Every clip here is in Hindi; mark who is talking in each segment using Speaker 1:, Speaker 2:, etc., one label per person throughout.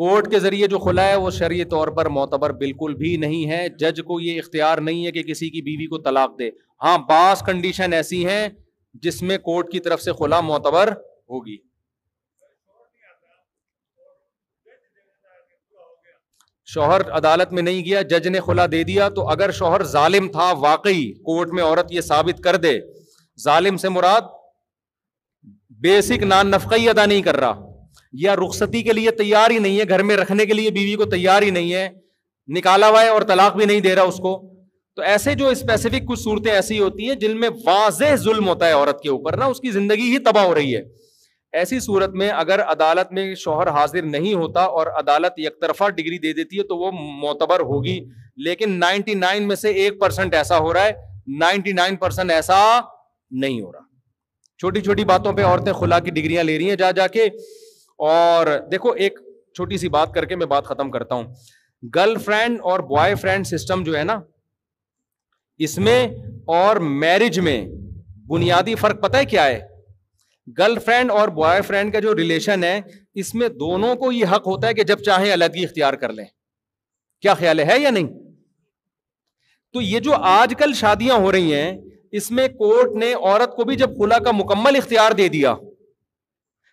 Speaker 1: कोर्ट के जरिए जो खुला है वो शरीय तौर पर मोतबर बिल्कुल भी नहीं है जज को ये इख्तियार नहीं है कि किसी की बीवी को तलाक दे हाँ बास कंडीशन ऐसी है जिसमें कोर्ट की तरफ से खुला मोतबर होगी शोहर अदालत में नहीं गया जज ने खुला दे दिया तो अगर शोहर जालिम था वाकई कोर्ट में औरत ये साबित कर दे जालिम से मुराद बेसिक नान नफकई अदा नहीं कर रहा या रुखसती के लिए तैयार ही नहीं है घर में रखने के लिए बीवी को तैयार ही नहीं है निकाला हुआ है और तलाक भी नहीं दे रहा उसको तो ऐसे जो स्पेसिफिक कुछ सूरतें ऐसी होती हैं जिनमें वाज जुल्म होता है औरत के ऊपर ना उसकी जिंदगी ही तबाह हो रही है ऐसी सूरत में अगर अदालत में शोहर हाजिर नहीं होता और अदालत एक तरफा डिग्री दे देती है तो वो मोतबर होगी लेकिन नाइनटी नाइन में से एक परसेंट ऐसा हो रहा है नाइनटी नाइन परसेंट ऐसा नहीं हो रहा छोटी छोटी बातों पर औरतें खुला की डिग्रियां ले रही हैं जा जाके और देखो एक छोटी सी बात करके मैं बात खत्म करता हूं गर्लफ्रेंड और बॉयफ्रेंड सिस्टम जो है ना इसमें और मैरिज में बुनियादी फर्क पता है क्या है गर्लफ्रेंड और बॉयफ्रेंड का जो रिलेशन है इसमें दोनों को ये हक होता है कि जब चाहे अलग ही इख्तियार कर लें क्या ख्याल है या नहीं तो ये जो आजकल शादियां हो रही हैं इसमें कोर्ट ने औरत को भी जब खुला का मुकम्मल इख्तियार दे दिया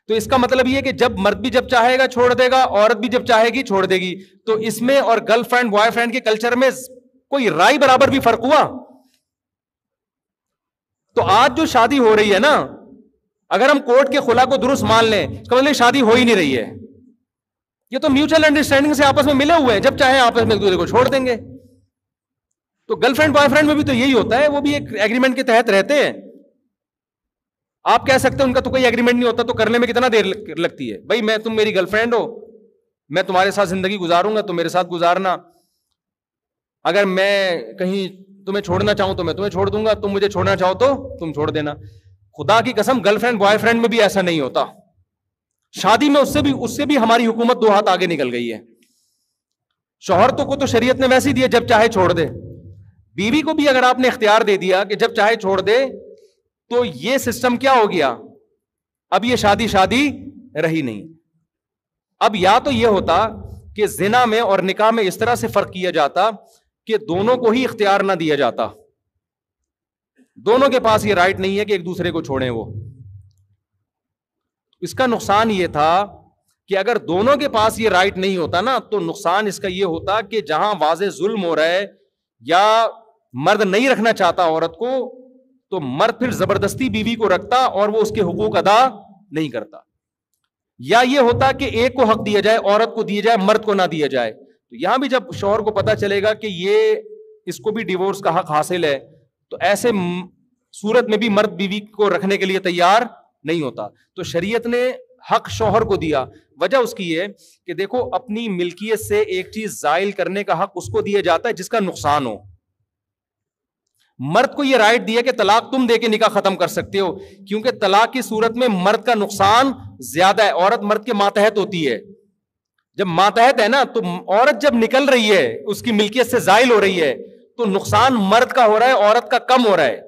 Speaker 1: तो इसका मतलब ये कि जब मर्द भी जब चाहेगा छोड़ देगा औरत भी जब चाहेगी छोड़ देगी तो इसमें और गर्लफ्रेंड बॉयफ्रेंड के कल्चर में कोई राय बराबर भी फर्क हुआ तो आज जो शादी हो रही है ना अगर हम कोर्ट के खुला को दुरुस्त मान लें इसका मतलब शादी हो ही नहीं रही है ये तो म्यूचुअल अंडरस्टैंडिंग से आपस में मिले हुए हैं जब चाहे आपस में एक दूसरे को छोड़ देंगे तो गर्लफ्रेंड बॉयफ्रेंड में भी तो यही होता है वो भी एक एग्रीमेंट के तहत रहते हैं आप कह सकते हो उनका तो कोई एग्रीमेंट नहीं होता तो करने में कितना देर लगती है भाई मैं तुम मेरी गर्लफ्रेंड हो मैं तुम्हारे साथ जिंदगी गुजारूंगा तो मेरे साथ गुजारना अगर मैं कहीं तुम्हें छोड़ना चाहूं तो मैं तुम्हें छोड़ दूंगा तुम मुझे छोड़ना चाहो तो तुम छोड़ देना खुदा की कसम गर्लफ्रेंड बॉयफ्रेंड में भी ऐसा नहीं होता शादी में उससे भी उससे भी हमारी हुकूमत दो हाथ आगे निकल गई है शोहर तो को तो शरीयत ने वैसे ही दिया जब चाहे छोड़ दे बीवी को भी अगर आपने इख्तियार दे दिया कि जब चाहे छोड़ दे तो ये सिस्टम क्या हो गया अब ये शादी शादी रही नहीं अब या तो यह होता कि जिना में और निकाह में इस तरह से फर्क किया जाता कि दोनों को ही इख्तियार ना दिया जाता दोनों के पास ये राइट नहीं है कि एक दूसरे को छोड़े वो इसका नुकसान ये था कि अगर दोनों के पास ये राइट नहीं होता ना तो नुकसान इसका ये होता कि जहां वाज जुल्म हो रहा है या मर्द नहीं रखना चाहता औरत को तो मर्द फिर जबरदस्ती बीवी को रखता और वो उसके हुकूक अदा नहीं करता या ये होता कि एक को हक दिया जाए औरत को दिया जाए मर्द को ना दिया जाए तो यहां भी जब शोहर को पता चलेगा कि ये इसको भी डिवोर्स का हक हासिल है तो ऐसे सूरत में भी मर्द बीवी को रखने के लिए तैयार नहीं होता तो शरीयत ने हक शोहर को दिया वजह उसकी है कि देखो अपनी मिल्कियत से एक चीज जायल करने का हक उसको दिया जाता है जिसका नुकसान हो मर्द को यह राइट दिया कि तलाक तुम दे के निकाह खत्म कर सकते हो क्योंकि तलाक की सूरत में मर्द का नुकसान ज्यादा है औरत मर्द के मातहत होती है जब मातहत है ना तो औरत जब निकल रही है उसकी मिल्कियत से जायल हो रही है तो नुकसान मर्द का हो रहा है औरत का कम हो रहा है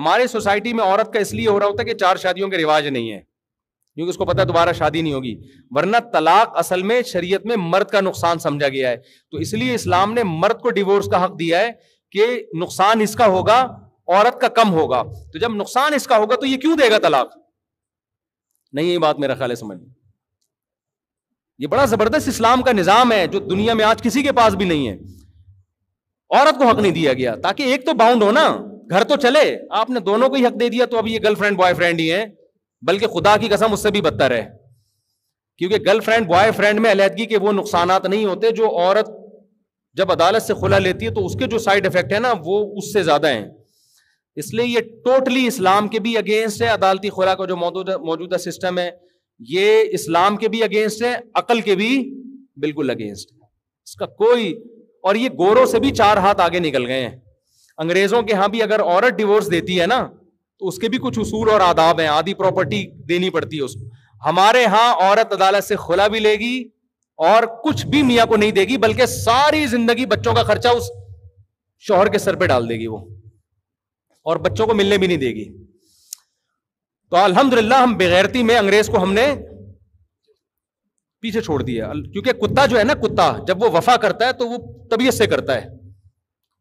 Speaker 1: हमारे सोसाइटी में औरत का इसलिए हो रहा होता है कि चार शादियों के रिवाज नहीं है क्योंकि उसको पता है दोबारा शादी नहीं होगी वरना तलाक असल में शरीयत में मर्द का नुकसान समझा गया है तो इसलिए इस्लाम ने मर्द को डिवोर्स का हक दिया है कि नुकसान इसका होगा औरत का कम होगा तो जब नुकसान इसका होगा तो ये क्यों देगा तलाक नहीं ये बात मेरा ख्याल है समझ ये बड़ा जबरदस्त इस्लाम का निज़ाम है जो दुनिया में आज किसी के पास भी नहीं है औरत को हक नहीं दिया गया ताकि एक तो बाउंड हो ना घर तो चले आपने दोनों को ही हक दे दिया तो अब ये गर्लफ्रेंड बॉयफ्रेंड ही है बल्कि खुदा की कसम उससे भी बदतर है क्योंकि गर्लफ्रेंड बॉयफ्रेंड में अलहदगी के वो नुकसान नहीं होते जो औरत जब अदालत से खुला लेती है तो उसके जो साइड इफेक्ट है ना वो उससे ज़्यादा है इसलिए ये टोटली इस्लाम के भी अगेंस्ट है अदालती खुला का जो मौजूदा सिस्टम है ये इस्लाम के भी अगेंस्ट है अकल के भी बिल्कुल अगेंस्ट है इसका कोई और ये गोरों से भी चार हाथ आगे निकल गए हैं अंग्रेजों के यहां भी अगर औरत डिवोर्स देती है ना तो उसके भी कुछ उसूल और आदाब हैं आधी प्रॉपर्टी देनी पड़ती है उसको हमारे यहाँ औरत अदालत से खुला भी लेगी और कुछ भी मियाँ को नहीं देगी बल्कि सारी जिंदगी बच्चों का खर्चा उस शोहर के सर पे डाल देगी वो और बच्चों को मिलने भी नहीं देगी तो अल्हम्दुलिल्लाह हम बेगैरती में अंग्रेज को हमने पीछे छोड़ दिया क्योंकि कुत्ता जो है ना कुत्ता जब वो वफा करता है तो वो तबीयत से करता है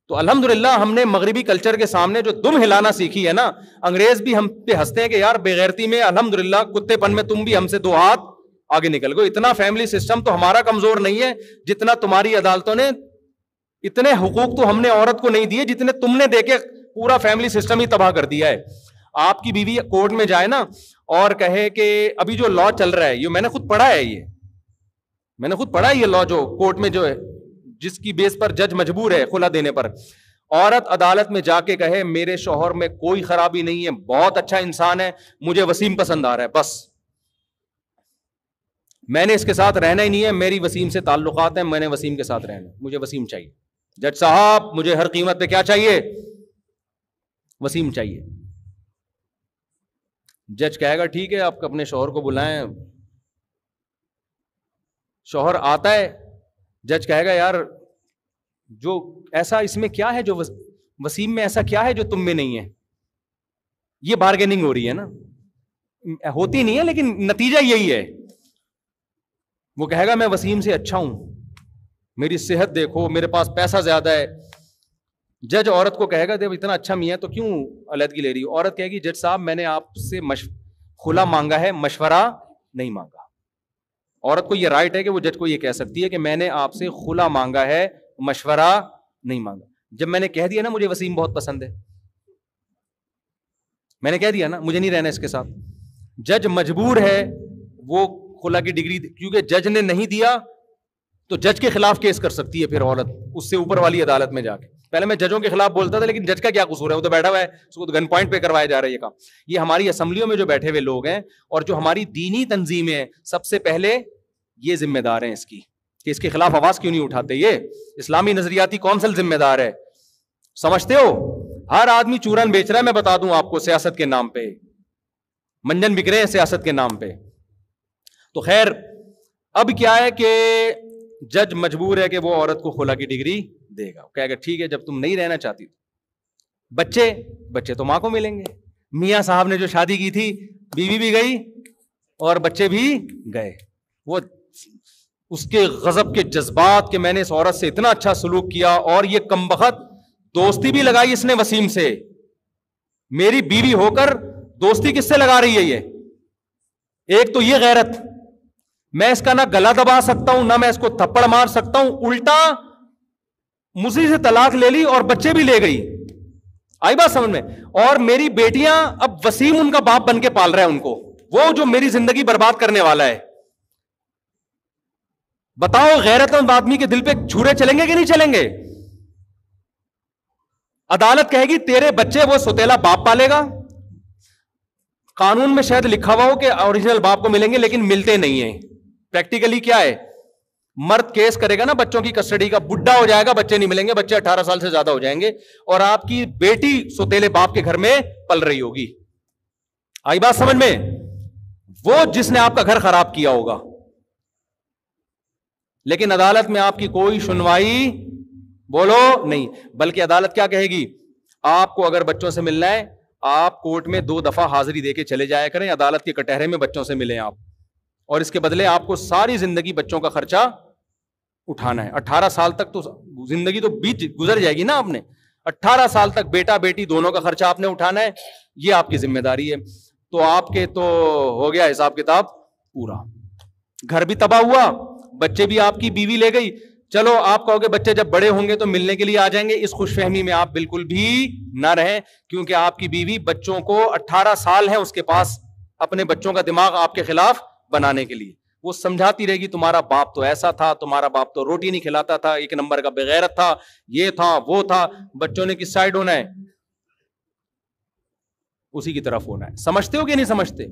Speaker 1: तो अल्हम्दुलिल्लाह हमने मगरबी कल्चर के सामने जो दुम हिलाना सीखी है ना अंग्रेज भी हम पे हंसते हैं कि यार बेगैरती में अल्हम्दुलिल्लाह कुत्तेपन में तुम भी हमसे दो हाथ आगे निकल गए इतना फैमिली सिस्टम तो हमारा कमजोर नहीं है जितना तुम्हारी अदालतों ने इतने हुकूक तो हमने औरत को नहीं दिए जितने तुमने देखे पूरा फैमिली सिस्टम ही तबाह कर दिया है आपकी बीवी कोर्ट में जाए ना और कहे कि अभी जो लॉ चल रहा है ये मैंने खुद पढ़ा है ये मैंने खुद पढ़ा है ये लॉ जो कोर्ट में जो है जिसकी बेस पर जज मजबूर है खुला देने पर औरत अदालत में जाके कहे मेरे शोहर में कोई खराबी नहीं है बहुत अच्छा इंसान है मुझे वसीम पसंद आ रहा है बस मैंने इसके साथ रहना ही नहीं है मेरी वसीम से ताल्लुकात है मैंने वसीम के साथ रहना मुझे वसीम चाहिए जज साहब मुझे हर कीमत पे क्या चाहिए वसीम चाहिए जज कहेगा ठीक है आप अपने शोहर को बुलाएं शोहर आता है जज कहेगा यार जो ऐसा इसमें क्या है जो वसीम में ऐसा क्या है जो तुम में नहीं है ये बार्गेनिंग हो रही है ना होती नहीं है लेकिन नतीजा यही है वो कहेगा मैं वसीम से अच्छा हूं मेरी सेहत देखो मेरे पास पैसा ज्यादा है जज औरत को कहेगा जब इतना अच्छा मियाँ तो क्यों अलहदगी ले रही हो औरत कहेगी जज साहब मैंने आपसे मश खुला मांगा है मशवरा नहीं मांगा औरत को यह राइट है कि वो जज को ये कह सकती है कि मैंने आपसे खुला मांगा है मशवरा नहीं मांगा जब मैंने कह दिया ना मुझे वसीम बहुत पसंद है मैंने कह दिया ना मुझे नहीं रहना इसके साथ जज मजबूर है वो खोला की डिग्री क्योंकि जज ने नहीं दिया तो जज के खिलाफ केस कर सकती है फिर औरत उससे ऊपर वाली अदालत में जाके पहले मैं जजों के खिलाफ बोलता था लेकिन जज का क्या कसूर है वो तो बैठा हुआ है उसको तो गन पॉइंट पे करवाया जा रहा है काम ये हमारी असम्बलियों में जो बैठे हुए लोग हैं और जो हमारी दीनी तंजीमें हैं सबसे पहले ये जिम्मेदार हैं इसकी कि इसके खिलाफ आवाज क्यों नहीं उठाते ये इस्लामी नजरियाती कौंसल जिम्मेदार है समझते हो हर आदमी चूरन बेच रहा है मैं बता दूं आपको सियासत के नाम पे मंजन बिक रहे हैं सियासत के नाम पे तो खैर अब क्या है कि जज मजबूर है कि वो औरत को खुला की डिग्री देगा कहेगा ठीक है जब तुम नहीं रहना चाहती बच्चे बच्चे तो माँ को मिलेंगे मियाँ साहब ने जो शादी की थी बीवी भी गई और बच्चे भी गए वो उसके गजब के जज्बात के मैंने इस औरत से इतना अच्छा सलूक किया और ये बखत दोस्ती भी लगाई इसने वसीम से मेरी बीवी होकर दोस्ती किससे लगा रही है ये एक तो ये गैरत मैं इसका ना गला दबा सकता हूं ना मैं इसको थप्पड़ मार सकता हूं उल्टा मुझे से तलाक ले ली और बच्चे भी ले गई आई बात समझ में और मेरी बेटियां अब वसीम उनका बाप बन के पाल रहा है उनको वो जो मेरी जिंदगी बर्बाद करने वाला है बताओ गैरतमंद आदमी के दिल पे छूरे चलेंगे कि नहीं चलेंगे अदालत कहेगी तेरे बच्चे वो सोतेला बाप पालेगा कानून में शायद लिखा हुआ हो कि ओरिजिनल बाप को मिलेंगे लेकिन मिलते नहीं है प्रैक्टिकली क्या है मर्द केस करेगा ना बच्चों की कस्टडी का बुढ़ा हो जाएगा बच्चे नहीं मिलेंगे बच्चे अठारह साल से ज्यादा हो जाएंगे और आपकी बेटी सोतेले बाप के घर में पल रही होगी आई बात समझ में वो जिसने आपका घर खराब किया होगा लेकिन अदालत में आपकी कोई सुनवाई बोलो नहीं बल्कि अदालत क्या कहेगी आपको अगर बच्चों से मिलना है आप कोर्ट में दो दफा हाजिरी देके चले जाया करें अदालत के कटहरे में बच्चों से मिले आप और इसके बदले आपको सारी जिंदगी बच्चों का खर्चा उठाना है अट्ठारह साल तक तो जिंदगी तो बीत गुजर जाएगी ना आपने अट्ठारह साल तक बेटा बेटी दोनों का खर्चा आपने उठाना है ये आपकी जिम्मेदारी है तो आपके तो हो गया हिसाब किताब पूरा घर भी तबाह हुआ बच्चे भी आपकी बीवी ले गई चलो आप कहोगे बच्चे जब बड़े होंगे तो मिलने के लिए आ जाएंगे इस खुशफहमी में आप बिल्कुल भी ना रहें क्योंकि आपकी बीवी बच्चों को 18 साल है उसके पास अपने बच्चों का दिमाग आपके खिलाफ बनाने के लिए वो समझाती रहेगी तुम्हारा बाप तो ऐसा था तुम्हारा बाप तो रोटी नहीं खिलाता था एक नंबर का बेगैरत था ये था वो था बच्चों ने किस साइड होना है उसी की तरफ होना है समझते हो कि नहीं समझते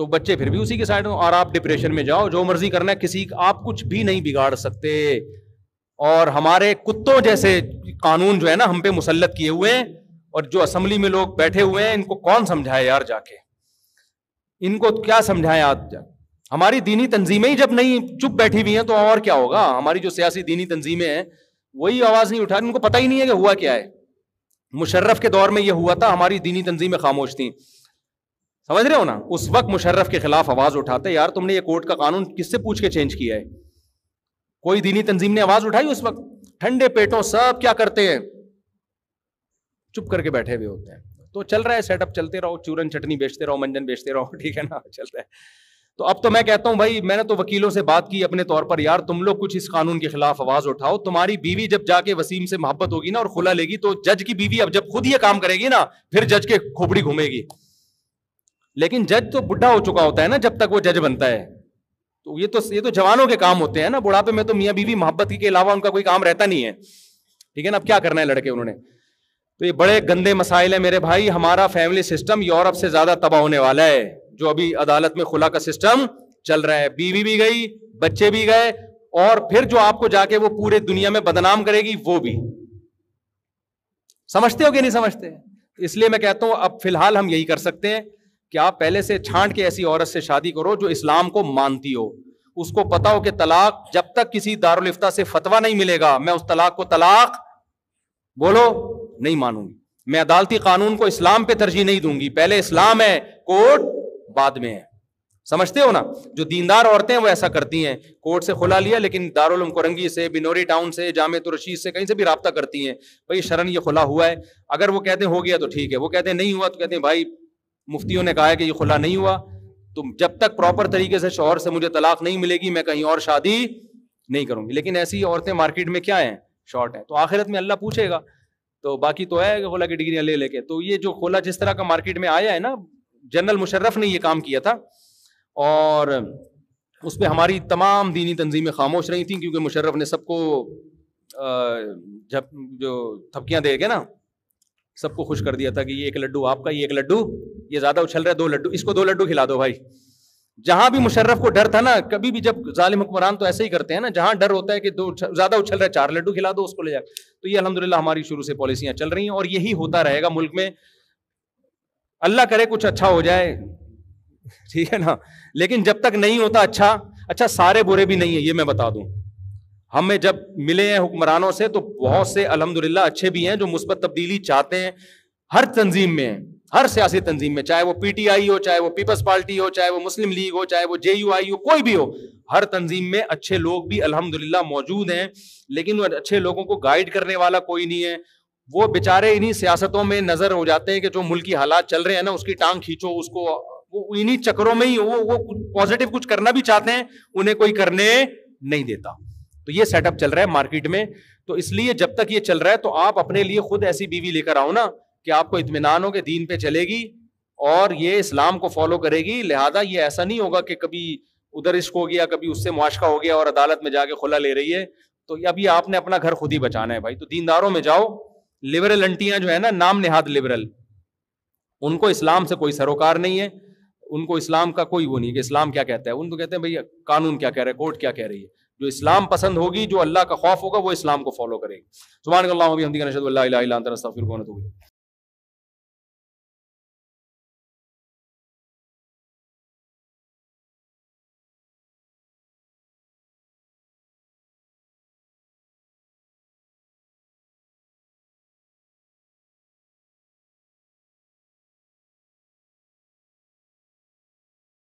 Speaker 1: तो बच्चे फिर भी उसी के साइड हो और आप डिप्रेशन में जाओ जो मर्जी करना है किसी आप कुछ भी नहीं बिगाड़ सकते और हमारे कुत्तों जैसे कानून जो है ना हम पे मुसलत किए हुए हैं और जो असम्बली में लोग बैठे हुए हैं इनको कौन समझाए यार जाके इनको क्या समझाएं आज तक हमारी दीनी तंजीमें ही जब नहीं चुप बैठी हुई हैं तो और क्या होगा हमारी जो सियासी दीनी तंजीमें हैं वही आवाज़ नहीं उठा रही उनको पता ही नहीं है कि हुआ क्या है मुशर्रफ के दौर में यह हुआ था हमारी दीनी तंजीमें खामोश थी समझ रहे हो ना उस वक्त मुशर्रफ के खिलाफ आवाज़ उठाते यार तुमने ये कोर्ट का कानून किससे पूछ के चेंज किया है कोई दीनी तंजीम ने आवाज़ उठाई उस वक्त ठंडे पेटों सब क्या करते हैं चुप करके बैठे हुए होते हैं तो चल रहा है सेटअप चलते रहो चूरन चटनी बेचते रहो मंजन बेचते रहो ठीक है ना चल रहा है तो अब तो मैं कहता हूँ भाई मैंने तो वकीलों से बात की अपने तौर पर यार तुम लोग कुछ इस कानून के खिलाफ आवाज उठाओ तुम्हारी बीवी जब जाके वसीम से मोहब्बत होगी ना और खुला लेगी तो जज की बीवी अब जब खुद ये काम करेगी ना फिर जज के खोपड़ी घूमेगी लेकिन जज तो बुढ़ा हो चुका होता है ना जब तक वो जज बनता है तो ये तो ये तो जवानों के काम होते हैं ना बुढ़ापे में तो मियाँ बीवी मोहब्बत के अलावा उनका कोई काम रहता नहीं है ठीक है ना अब क्या करना है लड़के उन्होंने तो ये बड़े गंदे मसाइल है मेरे भाई हमारा फैमिली सिस्टम यूरोप से ज्यादा तबाह होने वाला है जो अभी अदालत में खुला का सिस्टम चल रहा है बीवी भी गई बच्चे भी गए और फिर जो आपको जाके वो पूरे दुनिया में बदनाम करेगी वो भी समझते हो कि नहीं समझते इसलिए मैं कहता हूं अब फिलहाल हम यही कर सकते हैं कि आप पहले से छांट के ऐसी औरत से शादी करो जो इस्लाम को मानती हो उसको पता हो कि तलाक जब तक किसी दारुलिफ्ता से फतवा नहीं मिलेगा मैं उस तलाक को तलाक बोलो नहीं मानूंगी मैं अदालती कानून को इस्लाम पे तरजीह नहीं दूंगी पहले इस्लाम है कोर्ट बाद में है समझते हो ना जो दीनदार औरतें वो ऐसा करती हैं कोर्ट से खुला लिया लेकिन दारुल कोरंगी से बिनोरी टाउन से जाम रशीद से कहीं से भी रबता करती हैं भाई शरण ये खुला हुआ है अगर वो कहते हैं हो गया तो ठीक है वो कहते हैं नहीं हुआ तो कहते हैं भाई मुफ्तियों ने कहा है कि ये खुला नहीं हुआ तो जब तक प्रॉपर तरीके से शोहर से मुझे तलाक नहीं मिलेगी मैं कहीं और शादी नहीं करूंगी लेकिन ऐसी औरतें मार्केट में क्या है शॉर्ट है तो आखिरत में अल्लाह पूछेगा तो बाकी तो है खोला की डिग्रियां ले लेके तो ये जो खोला जिस तरह का मार्केट में आया है ना जनरल मुशर्रफ ने ये काम किया था और उस पर हमारी तमाम दीनी तंजीमें खामोश रही थी क्योंकि मुशर्रफ ने सबको जब जो थपकियां दे के ना सबको खुश कर दिया था कि ये एक लड्डू आपका ये एक लड्डू ये ज़्यादा उछल रहा है दो लड्डू इसको दो लड्डू खिला दो भाई जहां भी हाँ, मुशर्रफ को हाँ, डर हाँ। था ना कभी भी जब जालिम हुक्मरान तो ऐसे ही करते हैं ना जहां डर होता है कि दो ज्यादा उछल रहा है चार लड्डू खिला दो उसको ले जाए तो ये अलहमदिल्ला हमारी शुरू से पॉलिसियां चल रही हैं और यही होता रहेगा मुल्क में अल्लाह करे कुछ अच्छा हो जाए ठीक है ना लेकिन जब तक नहीं होता अच्छा अच्छा सारे बुरे भी नहीं है ये मैं बता दूं हमें जब मिले हैं हुक्मरानों से तो बहुत से अलहमदिल्ला अच्छे भी हैं जो मुस्बत तब्दीली चाहते हैं हर तंजीम में है हर सियासी तंजीम में चाहे वो पीटीआई हो चाहे वो पीपल्स पार्टी हो चाहे वो मुस्लिम लीग हो चाहे वो जे यू आई हो कोई भी हो हर तंजीम में अच्छे लोग भी अल्हम्दुलिल्लाह मौजूद हैं लेकिन वो अच्छे लोगों को गाइड करने वाला कोई नहीं है वो बेचारे इन्हीं सियासतों में नजर हो जाते हैं कि जो मुल्क की हालात चल रहे हैं ना उसकी टांग खींचो उसको वो इन्हीं चक्रों में ही वो वो पॉजिटिव कुछ करना भी चाहते हैं उन्हें कोई करने नहीं देता तो ये सेटअप चल रहा है मार्केट में तो इसलिए जब तक ये चल रहा है तो आप अपने लिए खुद ऐसी बीवी लेकर आओ ना कि आपको इतमान हो कि दीन पे चलेगी और ये इस्लाम को फॉलो करेगी लिहाजा ये ऐसा नहीं होगा कि कभी उधर इश्क हो गया कभी उससे मुआशका हो गया और अदालत में जाके खुला ले रही है तो अभी आपने अपना घर खुद ही बचाना है भाई तो दीनदारों में जाओ लिबरल अंटियां जो है ना नाम नेहाद लिबरल उनको इस्लाम से कोई सरोकार नहीं है उनको इस्लाम का कोई वो नहीं है इस्लाम क्या कहता है उनको कहते हैं भैया कानून क्या कह रहा है कोर्ट क्या कह रही है जो इस्लाम पसंद होगी जो अल्लाह का खौफ होगा वो इस्लाम को फॉलो करेगी सुबह